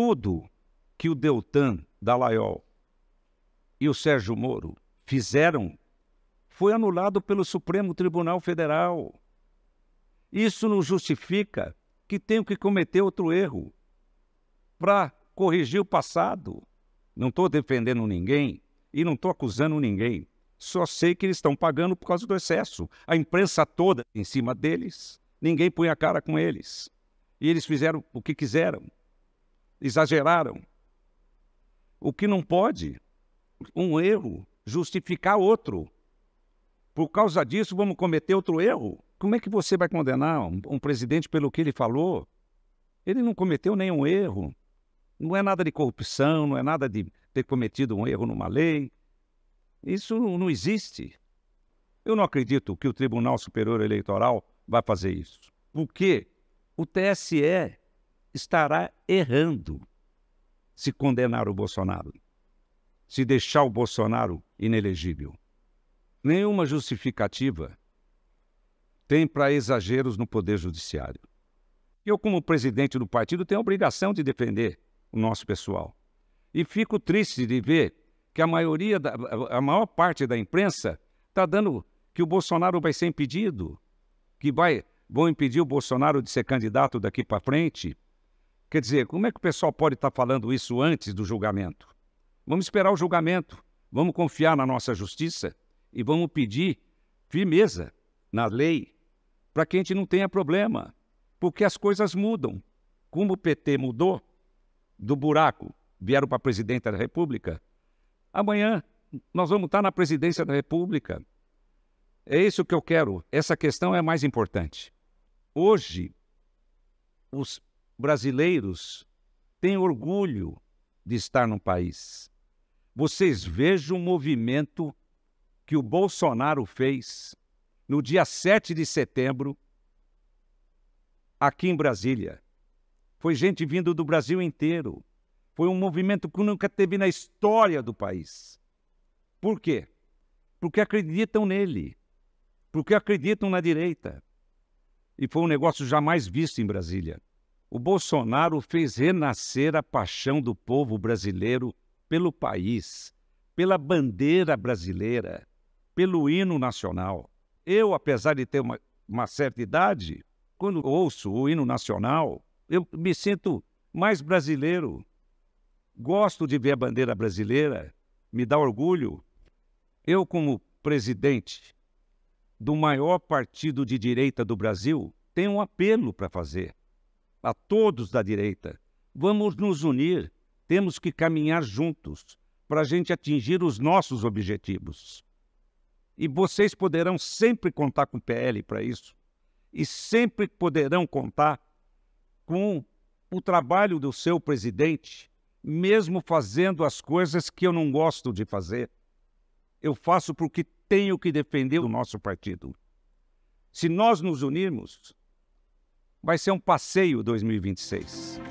Tudo que o Deltan Dallaiol e o Sérgio Moro fizeram foi anulado pelo Supremo Tribunal Federal. Isso não justifica que tenho que cometer outro erro para corrigir o passado. Não estou defendendo ninguém e não estou acusando ninguém. Só sei que eles estão pagando por causa do excesso. A imprensa toda em cima deles, ninguém põe a cara com eles. E eles fizeram o que quiseram exageraram. O que não pode, um erro justificar outro. Por causa disso, vamos cometer outro erro. Como é que você vai condenar um, um presidente pelo que ele falou? Ele não cometeu nenhum erro. Não é nada de corrupção, não é nada de ter cometido um erro numa lei. Isso não existe. Eu não acredito que o Tribunal Superior Eleitoral vai fazer isso. Porque o TSE estará errando se condenar o Bolsonaro, se deixar o Bolsonaro inelegível. Nenhuma justificativa tem para exageros no Poder Judiciário. Eu, como presidente do partido, tenho a obrigação de defender o nosso pessoal. E fico triste de ver que a maioria, da, a maior parte da imprensa está dando que o Bolsonaro vai ser impedido, que vai, vão impedir o Bolsonaro de ser candidato daqui para frente, Quer dizer, como é que o pessoal pode estar falando isso antes do julgamento? Vamos esperar o julgamento, vamos confiar na nossa justiça e vamos pedir firmeza na lei para que a gente não tenha problema, porque as coisas mudam. Como o PT mudou do buraco, vieram para a presidenta da República, amanhã nós vamos estar na presidência da República. É isso que eu quero. Essa questão é mais importante. Hoje, os brasileiros têm orgulho de estar no país. Vocês vejam o movimento que o Bolsonaro fez no dia 7 de setembro, aqui em Brasília. Foi gente vindo do Brasil inteiro. Foi um movimento que nunca teve na história do país. Por quê? Porque acreditam nele. Porque acreditam na direita. E foi um negócio jamais visto em Brasília. O Bolsonaro fez renascer a paixão do povo brasileiro pelo país, pela bandeira brasileira, pelo hino nacional. Eu, apesar de ter uma, uma certa idade, quando ouço o hino nacional, eu me sinto mais brasileiro. Gosto de ver a bandeira brasileira, me dá orgulho. Eu, como presidente do maior partido de direita do Brasil, tenho um apelo para fazer a todos da direita. Vamos nos unir, temos que caminhar juntos para a gente atingir os nossos objetivos. E vocês poderão sempre contar com o PL para isso. E sempre poderão contar com o trabalho do seu presidente, mesmo fazendo as coisas que eu não gosto de fazer. Eu faço porque tenho que defender o nosso partido. Se nós nos unirmos, vai ser um passeio 2026.